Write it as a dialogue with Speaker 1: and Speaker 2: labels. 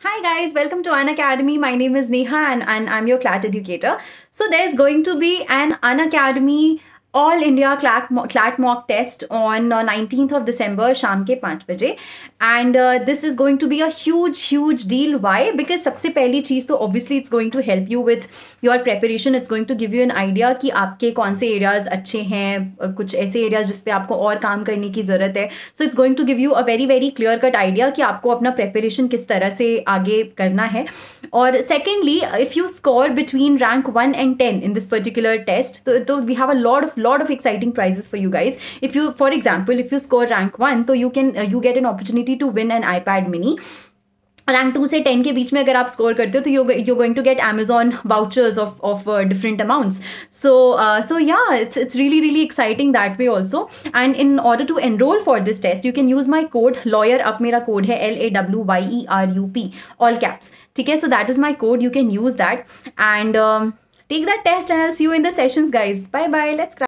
Speaker 1: Hi guys, welcome to An Academy. My name is Neha and, and I'm your CLAT educator. So there's going to be an An Academy all India CLAT CLAT mock test on nineteen of दिसंबर शाम के पाँच बजे and this is going to be a huge huge deal why because सबसे पहली चीज़ तो obviously it's going to help you with your preparation it's going to give you an idea कि आपके कौन से एरियाज़ अच्छे हैं कुछ ऐसे एरियाज़ जिसपे आपको और काम करने की ज़रूरत है so it's going to give you a very very clear cut idea कि आपको अपना प्रेपरेशन किस तरह से आगे करना है और secondly if you score between rank one and ten in this particular test तो we have a lot of lot of exciting prizes for you guys if you for example if you score rank 1 so you can uh, you get an opportunity to win an ipad mini rank two से ten के बीच में अगर आप स्कोर करते हो तो you you going to get Amazon vouchers of of different amounts so so या it's it's really really exciting that way also and in order to enroll for this test you can use my code lawyer up मेरा कोड है L A W Y E R U P all caps ठीक है so that is my code you can use that and take that test and see you in the sessions guys bye bye let's